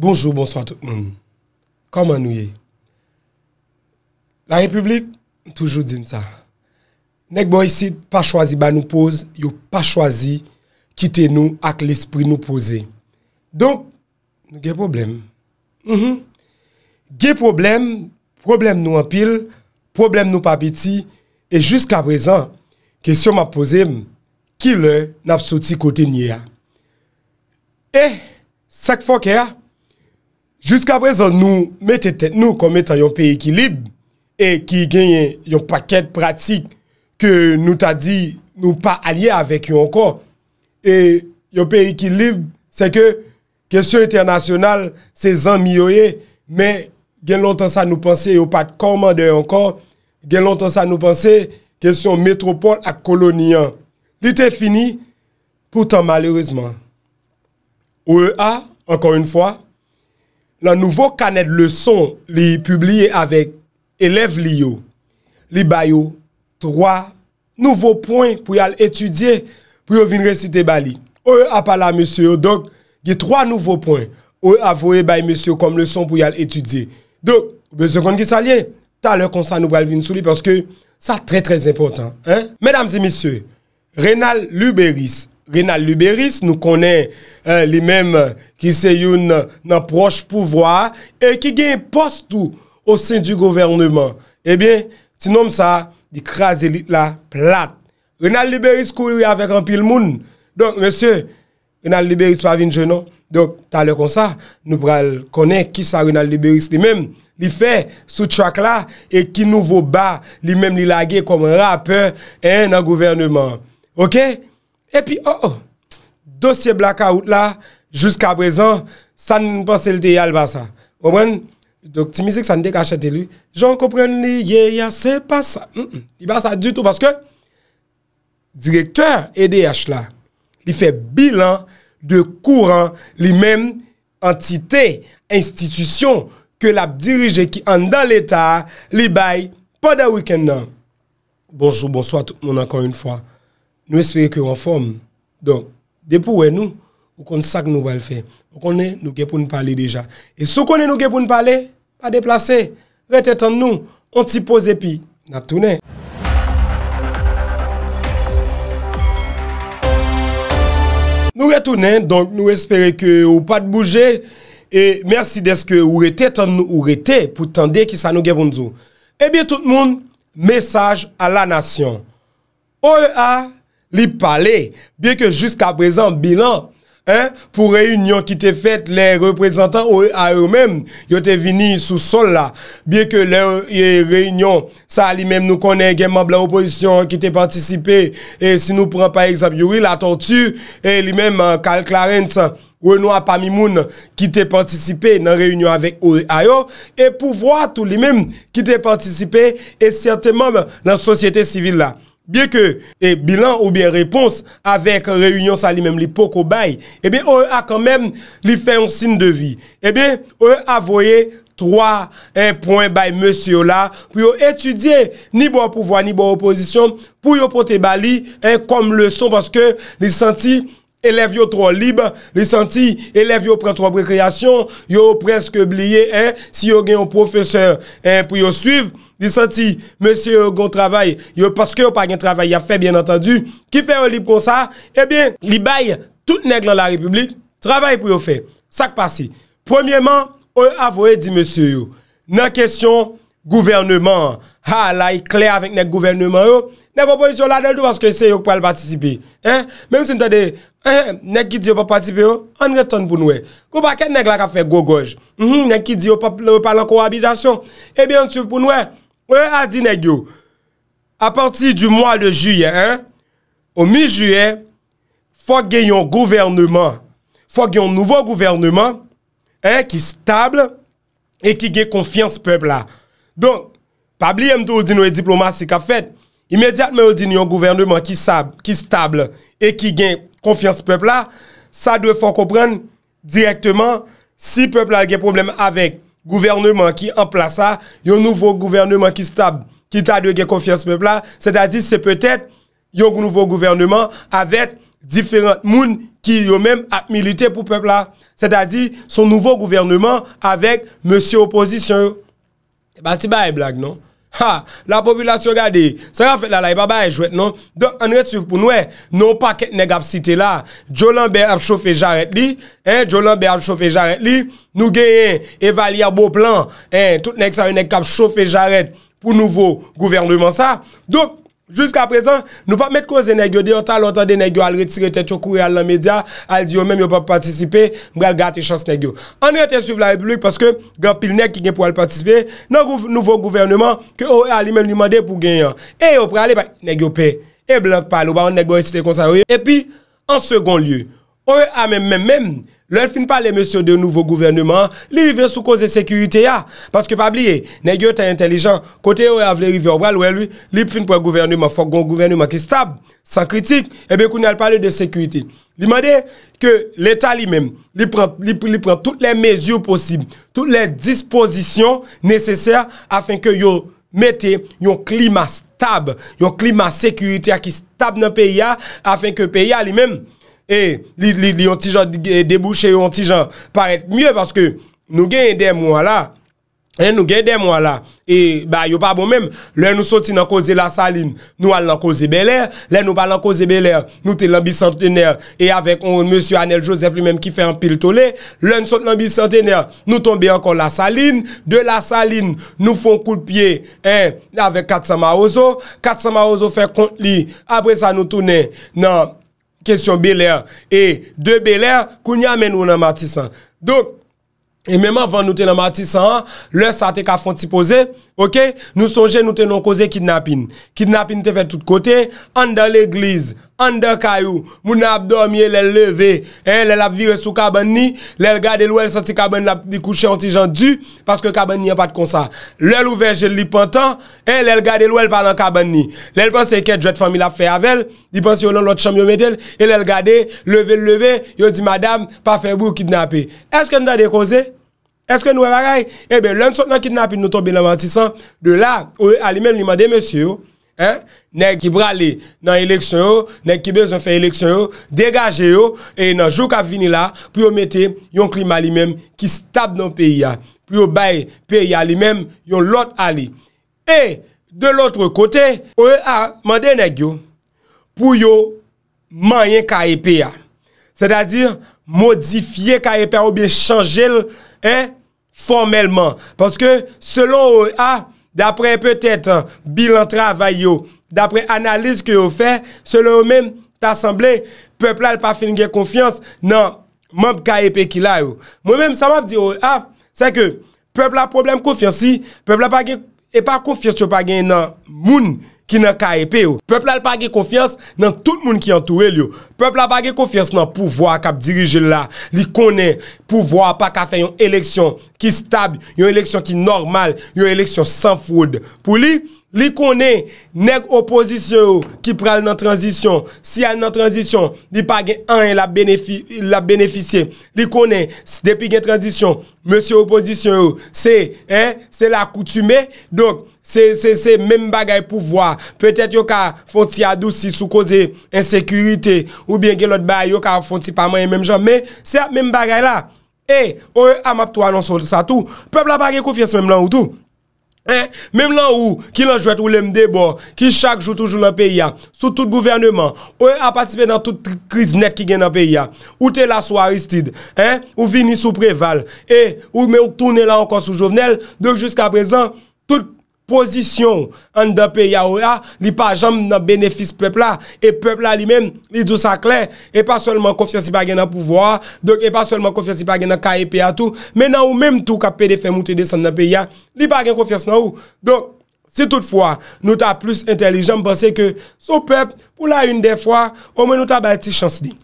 bonjou, bonsoit tout moun. Koman nou ye? La republik, toujou din sa. Nek bo yisi, pa chwazi ba nou pose, yo pa chwazi, kite nou ak l'espri nou pose. Don, nou ge mhm. problem. Ge problem, problem nou apil, problem nou papiti, e jysk aprezan, kesyon ma pose, ki lè, nap soti kote nye ya. E, eh, sek fok e ya, Juska prezon nou mette tet nou kometan yon pe ekilib e ki genye yon paket pratik ke nou ta di nou pa alye avek yon kon. E yon pe ekilib se ke kesyon internasyonal se zan miyo ye men gen lontan sa nou panse yon paket komande yon kon gen lontan sa nou panse kesyon metropole ak koloniyan. Li te fini pou tan malerizman. Ou e a, ankon yon fwa, la nouvo kanet le son li publye avek elev li yo, li bayo 3 nouvo pon pou yal etudye pou yal vin resite bali. Ou apala monsye yo, donk, di 3 nouvo pon ou avoye bay monsye yo kom le son pou yal etudye. Donk, bezekon ki salye, taler konsan nou bal vin souli, porske sa tre tre zepotan. Menamze monsye, renal luberis, Rinald Liberis nou konè li mèm ki se youn nan proche pouvoi e ki gen postou ou sen du govèrnèman. Ebyen, eh ti nom sa, di krasi lit la plat. Rinald Liberis kou yon avèk an pil moun. Donk, mèsyè, Rinald Liberis pa vin jè non. Donk, talè kon sa, nou pral konè ki sa Rinald Liberis li mèm. Li fè sou chwak la e ki nou vò ba li mèm li lage kom rapè en nan govèrnèman. Okè? E pi, oh oh, dosye blackout la, Juska prezant, sa n'pense li te yal ba sa. Omen, doktimise ki sa n'de kachete li, Jom kompren li, ye ya, se pa sa. Li ba sa du tout, parce ke, Direkteur EDH la, Li fe bilan de kouran, Li men entite, institisyon, Ke lap dirije ki an dan l'Etat, Li bay, pa da wikendan. Non. Bonjou, bonsoit tout moun ankon yon fwa. Nou espere ke renforme. Don, depouwe nou, ou kon sak nou wale fe. Ou kon ne, nou ke pou nou pale deja. E sou kon ne nou ke pou nou pale, pa deplase, rete tan nou, on ti pose pi, na toune. Nou rete toune, don nou espere ke ou pa te bouje, e mersi deske ou rete tan nou, ou rete, pou tan de ki sa nou ke pou nou. E bi tout moun, mesaj a la nasyon. Ou e a, Li pale, biye ke jiska prezant bilan, pou reyunyon ki te fet le reprezentant ou a yo men, yo te vini sou sol la, biye ke le reyunyon sa li men nou konen genman blan oposisyon ki te pwantisipe, si nou pran pa ekzap, yuri la tortur, li men euh, Karl Clarence, ou enwa Pamimoun, ki te pwantisipe nan reyunyon avèk ou e a yo, e pou vwa tou li men ki te pwantisipe esyate man nan sosyete sivil la. Biè ke e, bilan ou biè repons avèk reyunyon sa li mèm li poko bay, e bè ou e, a kan mèm li fè yon sin devy. E bè ou e, a voye 3, 1 pwen bay monsi ou la, pou yo etudye ni bon pouvwa ni bon opozisyon, pou yo pote bali, e kom leson paske lisanti, eleve yo 3 libe, lisanti, eleve yo pran 3 prekreasyon, yo preske blye, si yo gen yon profeseur pou yo suiv, li santi, monsi yo gon travay, yo paske yo pa gen travay ya fe, bien entendi, ki fe yo li pou sa, e eh bin, li bay, tout neg lan la republik, travay pou yo fe. Sak pasi. Premiyeman, yo avoye di monsi yo, nan kesyon, gouvernement. Ha, la yi e kler avik neg gouvernement yo, ne popo yi jola del tou, paske yi se yo pou al patisipi. Eh, Mem si ntade, eh, neg ki di yo pa patisipi yo, an reton pou noue. Ko pa ken neg la ka fe go goj, mhm, neg ki di yo pa lan kou habidasyon, e bin, an sou pou noue, A pati du mwa de juye, ou mi juye, fwa gen yon gouvernement, fwa gen yon nouvo gouvernement, ki stable, e ki gen konfians pepl la. Don, pabli mdo ou di nou e diplomasi ka fet, imediatme ou di nou yon gouvernement ki stable, e ki gen konfians pepl la, sa dwe fwa kompren direktenman si pepl la gen problem avek. Gouvernement ki amplasa Yon nouvo gouvernement ki stab Ki ta dwege konfians mèpla Se da di se peutet Yon nouvo gouvernement Avet diferent moun Ki yon mèm ap milite pou mèpla Se da di son nouvo gouvernement Avet monsi oposisyon Ba eh ti ba e blag non? Ha, la popilasyon gade, sa rafet la la e babay, e jwet non. Don, an retsiv pou noue, non pa ket neg ap site la, djolan be ap chofe jaret li, djolan e, be ap chofe jaret li, nou geye evalia bo plan, e, tout neg sa renek ap chofe jaret, pou nouvo gouvernement sa. Don, Jusk apresan, nou pa met koze negyo de, anta lontan de negyo al retirete chokoure al la media, al diyo menm yo pa patisipe, mbrel gate chans negyo. An rete suv la republik, paske, gen pil nek ki gen pou al patisipe, nan nouvo gouvernement, ke ou e alimem li mande pou genyan. E yo pre, ale pa, negyo pe, e blan palo, ba an negyo esite konservye. E pi, an segon liye, mèm mèm mèm, lèl fin pa lèm mèsyo de nouvo gouvernement, lèl vè sou koze sekurite ya. Paske pabliye, nè gyo ta intelijan, kote yo avlè rive wèl wèl wèl wèl, lèl fin pa gouvernement fok gon gouvernement ki stab, sa kritik, e eh bè kou nèl pale de sekurite. Li mèdè ke l'Etat li mèm, li pran, li pran tout lè mèsyo posib, tout lèl disposisyon nèsesèr afen ke yo mette yon klima stab, yon klima sekurite ya ki stab nan peyi ya, ah, afen ke peyi ya li mèm e li yon ti jan e, debouche, yon ti jan parem mye, paske nou gen yon den mwa la, e nou gen yon den mwa la, e ba yon pa bon men, lè nou soti nan kouze la saline, nou al nan kouze belè, lè nou pa lan kouze belè, nou te lan bi santenè, e avek monsi Anel Joseph, lè men ki fe an pil tole, lè nou soti lan bi santenè, nou tombe ankon la saline, de la saline, nou fon kou de piye, e avek katsan ma ozo, katsan ma ozo fe kont li, apre sa nou toune nan... Kèsyon belè. E, dè belè, kou nye amè nou nan matisan. Dok, e mèman van nou te nan matisan an, lè sa te ka fon ti pose, Ok, nou sonje nou tenon koze kidnapin, kidnapin te fe tout kote, an da l'eglize, an da kayou, moun ap dormi e lèl leve, e lèl ap vire sou kaban ni, lèl gade lou el santi kaban nou ap di kouche an ti jan du, paske kaban ni ap pat kon sa, lèl ouve jel li pantan, e lèl gade lou el palan kaban ni, lèl pan seke dret fami la fe avel, di pan se yo lan lot chanm yo metel, e lèl gade leve leve, yo di madame pa fe bou kidnapi, eske mda de koze? Eske nou e bagay? Ebe, eh lansot nan kitna pi nou tobe nan vantisan, de la, ou e alimem li mande monsi yo, nek ki brale nan eleksyon yo, nek ki bezon fe eleksyon yo, degaje yo, e nan jou ka vini la, pou yo mete yon klima li mem ki stab nan peyi ya, pou yo bay peyi ya li mem, yon lot ali. E, de lotre kote, ou e a mande nek yo, pou yo manyen ka e epi ya. Se da dir, modifiye ka epi ya, ou biye chanjel, hein, Formelman. Paske, selon ou a, dapre petet euh, bilan travay yo, dapre analiz ke ou fe, selon ou men, tasemble, peplal pa fin gen konfians nan manp ka epe ki la yo. Mwen men, sa manp di ou a, sa ke, peplal problem konfiansi, peplal pa gen konfiansi, E pa konfiyans yo pa gen nan moun ki nan KIP yo. Peplal pa gen konfiyans nan tout moun ki antou el yo. Peplal pa gen konfiyans nan pouvoa kap dirije la. Li konen pouvoa pa kap fè yon eleksyon ki stab, yon eleksyon ki normal, yon eleksyon san foud. Po li... Li konen, nek opozisyon ou ki pral nan transisyon. Si al nan transisyon, di pa gen an, il la benefisye. Li konen, depi gen transisyon, monsi opozisyon ou, eh, se la akoutume, donk, se men bagay pou vwa. Petet yo ka fonti adou si sou koze ensekurite, ou bien gen lot bay, yo ka fonti pa man yon menm jom, men, se ap men bagay la. E, eh, ou amap to anonson sa tou, pep la bagay koufyes menm lan ou tou. Eh, Mèm lan ou ki lan jwet ou lemde bo, ki chak jou toujou la peya, sou tout gouvernement, ou a patispe dan eh, eh, tout kriz net ki gen la peya, ou te la sou aristide, ou vini sou preval, ou mè ou toune la ankon sou jovenel, dek jusqu'a prezan, tout kriz net ki gen la peya. Pozisyon an da pe ya ou ya li pa jam nan benefis pep la E pep la li men li djou sa kler E pa solman konfisyon si pa gen nan pouvoa E pa solman konfisyon si pa gen nan ka epi atou Men nan ou menm tou ka pede fe mouti de san nan pe ya Li pa gen konfisyon nan ou Donk, si toutfwa nou ta plus intelijen Mpense ke sou pep pou la un de fwa Omen nou ta bal ti chans di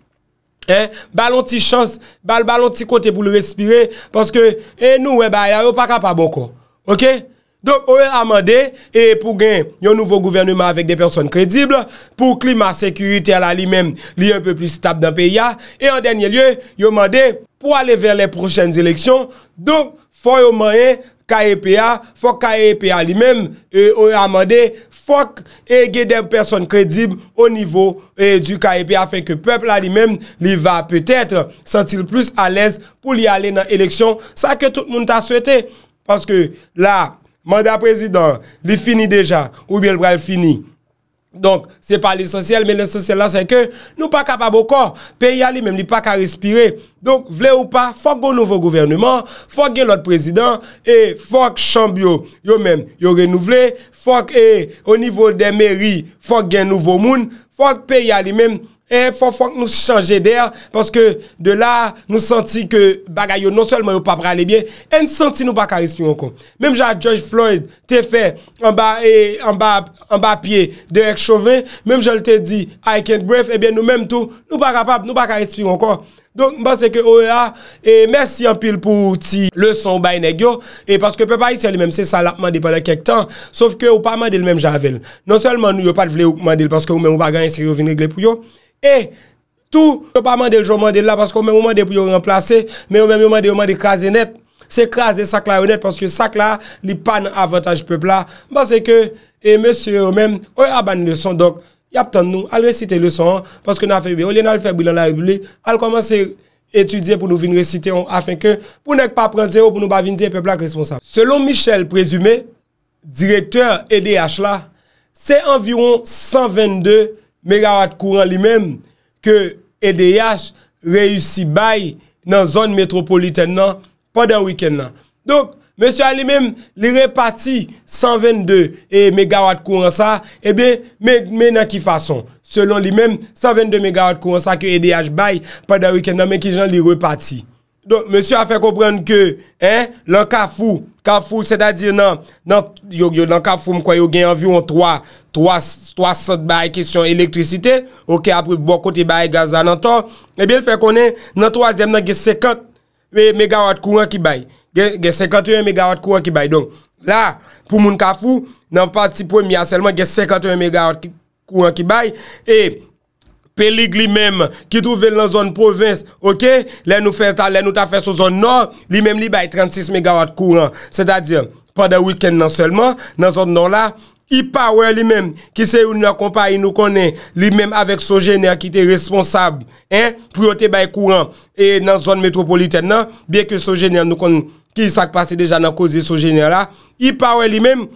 Balon ti chans, bal balon ti kote pou le respire Paske e nou we ba ya yo pa ka pa bonko Ok? Don, ou e amande, e pou gen yon nouvo gouvernement avèk de person kredible, pou klima sekurite alè li mèm, li yon peu plis tap dan peya, e an denye lye, yon amande, pou ale ver lè prochenz eleksyon, don, fò yon manye, KEPA, fò KEPA li mèm, e ou e amande, fòk e gen de person kredible ou nivou du KEPA, fèk ke pepl alè mèm, li va pètèt sèntil plus alèz pou li ale nan eleksyon, sa ke tout moun ta souète, paske la Manda prezident, li fini deja, ou bi el bral fini. Donk, se pa li sosyal, me li sosyal la se ke, nou pa kapaboko, pe yali men li pa ka respire. Donk, vle ou pa, fok go nouvo gouvernement, fok gen lot prezident, e fok chambyo, yo men, yo renouvle, fok e, o nivou de meri, fok gen nouvo moun, fok pe yali men. E fok fok nou se chanje der Paske de la nou senti ke bagay yo Non selman yo pa prale bien En senti nou pa ka respiron kon Mem jal George Floyd te fe En ba piye de Ek Chauvin Mem jal te di I can't breathe Ebyen eh nou menm tou nou pa kapap Nou pa ka respiron kon Donk mba seke OEA E mersi an pil pou ti le son bayne gyo E paske pe pa yi seli menm se salapman Depande kek tan Sof ke ou pa mandel menm javell Non selman nou yo pa vle ou mandel Paske ou menm bagay yi se yo vin regle pou yo E, tou, yo pa mande l jomande la, paske ou men mwande pou yo remplace, men mwen mwande kaze net, se kaze sak la yo net, paske sak la li pan avantage pepla, basse ke, e mwese yo men, ou e abane le son, dok, yap tan nou, al resite le son, paske nan febi, ou li nan febi lan la repuli, al komanse etudye pou nou vin resite, afin ke, pou nek pa pren zero, pou nou ba vin diye pepla responsable. Selon Michel Presumé, direktor EDH la, se environ 122, se environ 122, Megawatt kouran li men ke EDIH reyusi bay nan zon metropoliten nan padan wiken nan. Donk, monsiwa li men li repati 122 megawatt kouran sa, ebe eh men nan ki fason. Selon li men, 122 megawatt kouran sa ke EDIH bay padan wiken nan non, men ki jan li repati. Don, monsi a fe komprenn ke, he, lankafou, lankafou, se da di nan, lankafou mkwa yo gen anvyo an 3, 3, 3 sot baye kesyon elektrisite, oke apri bokote baye gazan an ton, e bie l fe konen, lankafou a zem nan gen 50 MW kouan ki baye, gen 51 MW kouan ki baye, don. La, pou moun lankafou, nan pati pou miya selman gen 51 MW kouan ki baye, e... pelig li mèm ki touvel nan zon provins, ok, lè nou fè tan, lè nou ta fè sou zon non, li mèm li bay 36 MW kouran, se ta di, pa da wikend nan selman, nan zon non la, i pa wè li mèm, ki se ou nou akompa, i nou konen, li mèm avèk sou jenè a ki te responsab, priote bay kouran, nan zon metropolitè nan, biè ke sou jenè nou konen, ki sak pasi deja nan kouzi sou jenè la, i pa wè li mèm,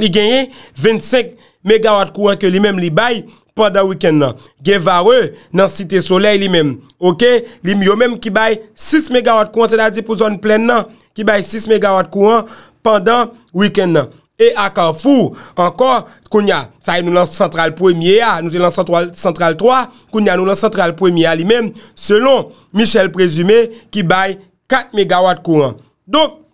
li genye, 25 MW kouran ke li mèm li bay, pandan wikend nan. Gevare nan site solei li men. Ok? Li men yo men ki bay 6 MW kouan. Se nan di pou zone plen nan. Ki bay 6 MW kouan pandan wikend nan. E a kanfou ankon kounya. Sa yon lan central premier ya. Nou yon lan central 3. Kounya yon lan central premier li men. Selon Michel Prezumé ki bay 4 MW kouan. Donk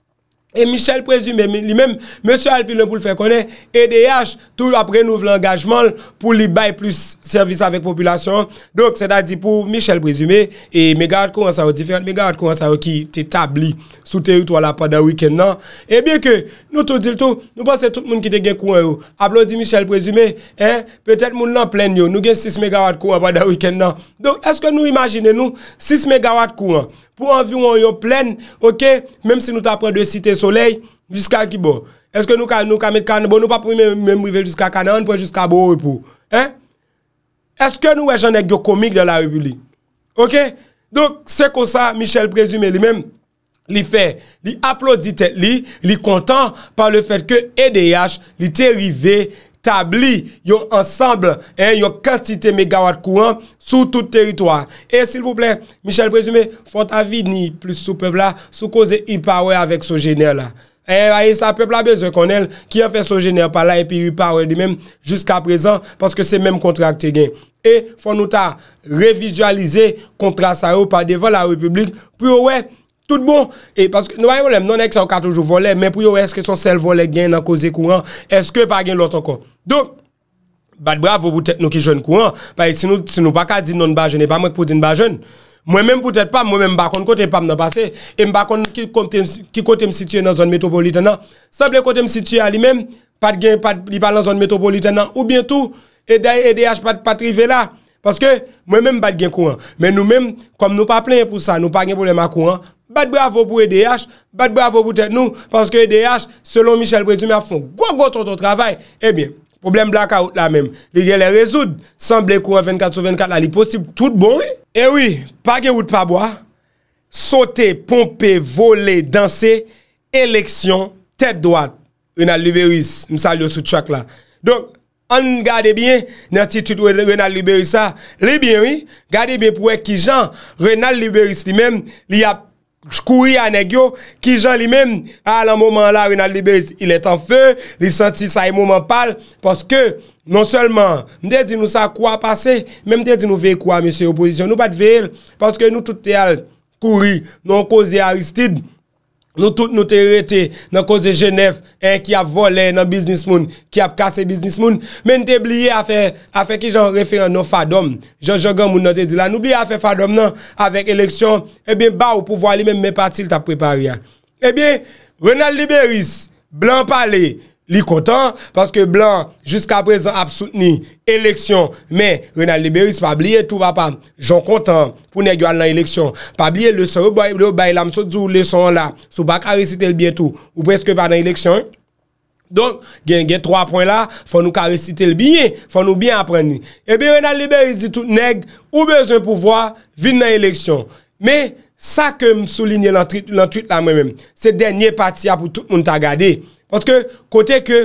E Michel Presumé, li men, M. Alpil lè pou l'fè konè, EDIH tou apre nouv l'engajman pou li bay plus servis avèk populasyon. Dok, se da di pou Michel Presumé, e megawatt kouan sa wè di fè, megawatt kouan sa wè ki te tabli sou teri tou wè la pa da wikend nan. E bie ke nou tou dil tou, nou pan se tout moun ki te gen kouan yo. Aplon di Michel Presumé, pe tèt moun nan plen yo, nou gen 6 megawatt kouan pa da wikend nan. Dok, eske nou imagine nou 6 megawatt kouan. pou anvyon yon plen, ok, menm si nou ta pre de site soley, jiska ki bo. Eske nou ka met kane, bon nou pa pre menmrive jiska kane, an pre jiska bo ou epou. Eh? Eske nou wè jan de gyo komik de la republik? Ok? Donk, se kon sa, Michel Presumé li menm li fe, li aplodite li, li kontan par le fet ke EDIH, li te rive, li aplodite, tabli yon ansamble, yon kantite megawatt kouan, sou tout teritoir. Et s'il vous plè, Michel Presumé, font avid ni plus sou eh, peb la, sou koze y pawe avèk sou jener la. Et aye sa peb la bezè konel, ki a fè sou jener pa la, epi y pawe di mèm, jusqu'a prezant, paske se mèm kontrakte gen. Et fon nou ta, revizualize kontra sa ou, pa devan la republik, pou yo wè, Tout bon. E paske nou ba yon volem. Non ek sa ou ka toujou volem. Men pou yo eske son sel volem gen nan koze kouan. Eske pa gen loutan kon. Do. Bat bravo boutet nou ki joun kouan. Paye si nou pa ka din non ba joun. E pa mwen pou din ba joun. Mwen men pou tet pa. Mwen men mbakon kote mpam nan pase. E mbakon ki kote msitye nan zon metropoliten nan. Sable kote msitye alimem. Pat gen, pat li pa nan zon metropoliten nan. Ou bientou. E daye, e daye as pat patrive la. Paske mwen men mbat gen kouan. Men nou men, kom nou bat bravo pou EDH, bat bravo pou TETNOU, panse ke EDH, selon Michel Brésil, mè a fon gwa gwa ton ton travay, e bie, problem blaka out la mèm, li gè lè rezoud, san ble kou 24-24 la li posib, tout bon wè. E eh wè, pa gè wout pa bwa, sote, pompe, vole, danse, eleksyon, tèp doat, Rinald Liberis, msa li yo sou tchak la. Don, an gade bie, nè titit ou e de Rinald Liberis sa, li bie wè, gade bie pou e ki jan, Rinald Liberis li mèm, li ap kouri anegyo ki jan li men a la mouman la Rinaldi Bez il etan fe, li senti sa e mouman pal paske non selman mde di nou sa kwa pase mde di nou ve kwa mse opozisyon nou bat ve el paske nou toute al kouri non kozi Aristide Nou tout nou te rete nan koze Genève En eh, ki ap vole nan biznis moun Ki ap kase biznis moun Men te bliye afe ki jan referan nan fadom Jan jogan moun nan te di la Nou bliye afe fadom nan Avek eleksyon Ebyen eh ba ou pou voali men me patil ta prepari ya Ebyen eh Ronaldi Beris Blan Palé Li kontan, parce que blanc, jusqu'à présent, a soutenu éleksyon. Mais, Renaldi Beris, pa bliye tout, pa pa, j'en kontan pou neg yon an nan éleksyon. Pa bliye, le sè, le bay, la msè, djou, le sè, la, sou pa karecite l'bietou, ou preske pa nan éleksyon. Donc, gen gen 3 points la, fò nou karecite l'biet, fò nou bien apreni. E eh be, Renaldi Beris dit tout, neg, ou bez un pouvoi, vin nan éleksyon. Mais, sa kem souligne l'entuite la mwen mèm, se denye pati a pou tout moun ta gadey, Patke kote ke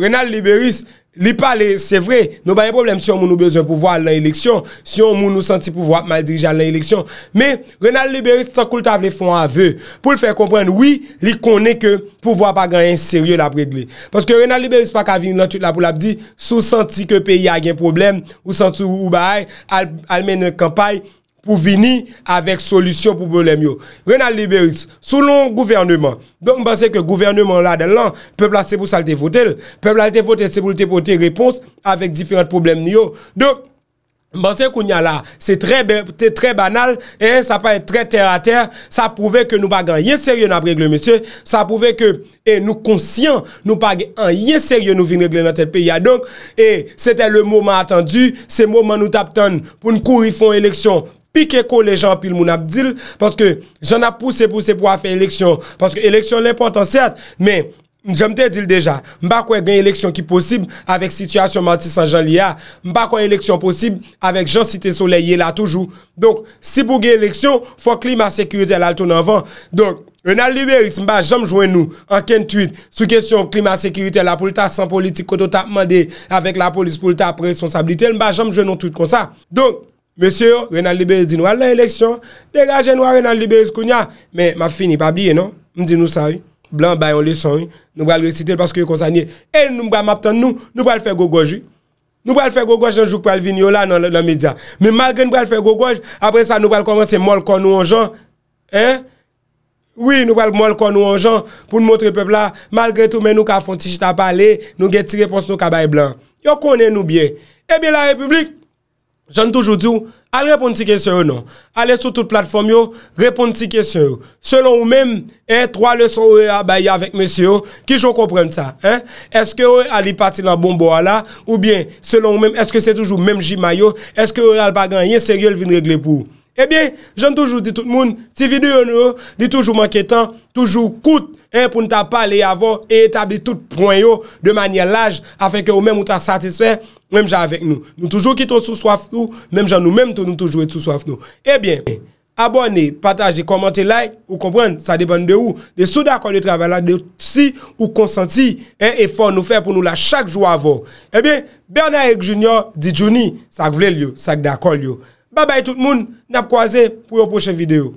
renal liberis li pale, se vre, nou ba yon problem si yon moun nou bezon pou vwa la eleksyon, si yon moun nou santi pou vwa mal dirijan la eleksyon. Me, renal liberis tan kou ta vle fon a vwe, pou l fè komprende, wii, li konen ke pou vwa pa ganyan seryo la pregle. Patke renal liberis pa ka vin lan tout la pou la pdi, sou santi ke peyi a gen problem, ou santi ou ba a, al men yon kampay. pou vini avèk solusyon pou blèm yo. Renaldi Beris, sou loun gouvernement, donk bansè ke gouvernement la den lan, pepl a sepou salte votel, pepl a sepou salte votel sepou tepote repons, avèk diferat problem yo. Donk, bansè koun ya la, se tre banal, e, sa pa etre ter a ter, sa pouve ke nou bagan ye serye nan pregle, monsye, sa pouve ke, e, nou konsyen, nou bagan ye serye nou vini regle nan tel peya, donk, e, se te le mouman atan du, se mouman nou tap ton, pou n kou rifon eleksyon, pikeko le jan pil moun ap dil, paske jan ap pouse pouse pou a fe eleksyon, paske eleksyon lèpontan sèrt, men, jom te dil deja, mba kwen gen eleksyon ki posib, avek sityasyon manti san jan liya, mba kwen eleksyon posib, avek jan site soleye la toujou, donk, si pou gen eleksyon, fwa klima sekurite lal ton avan, donk, mba jom jwen nou, anken tuit, sou kesyon klima sekurite, la pou lita san politik koto tap mande, avek la polis pou lita pre responsabilite, mba jom jwen nou tuit kon sa, donk, Non? Mese eh, yo, renal libez di nou al la eleksyon, dekajen nou al renal libez kounya, men ma fini pa biye nou, mdi nou sa yon, blan bayon li son yon, nou bal recite parce ki yon konsanye, e nou mba maptan nou, nou bal fè gogoj yon, nou bal fè gogoj yon jouk pal vini yon la nan media, men mal gen nou bal fè gogoj, apre sa nou bal komanse mol kon nou an jan, eh, oui nou bal mol kon nou an jan, pou nou motre pepla, mal gen tou men nou ka fonti jita pale, nou gen tire pons nou ka bay blan, yo konen nou bie, ebe la republik, Jan toujou di ou, al repon ti kesyon ou non? Al le sou tout platform yo, repon ti kesyon ou? Selon ou men, e, 3 le son ou e abaye avèk mesyo, ki joun kompren sa, e? Eske ou al li pati nan bon bo ala, ou bien, selon ou men, eske se toujou men jima yo, eske ou al baganyen seryol vin regle pou? E eh bien, jan toujou di tout moun, ti vidi yo nou, di toujou manke tan, toujou kout, e, pou nta pa le avon, e etabli tout pon yo, de manye laj, afè ke ou men moutan satisfè, Mem jan avèk nou. Nou toujou ki tou sou soif nou. Mem jan nou mem tou nou toujou et sou soif nou. Ebyen, eh abone, pataje, komante, like. Ou kompren, sa depan nou de ou. De sou d'akon de travè la, de si ou konsenti. En eh, efor nou fè pou nou la chak jou avò. Ebyen, eh Bernard Ek Jr. di Jouni. Sak vle liyo, sak d'akon liyo. Babay tout moun, nap kwa ze pou yon poche video.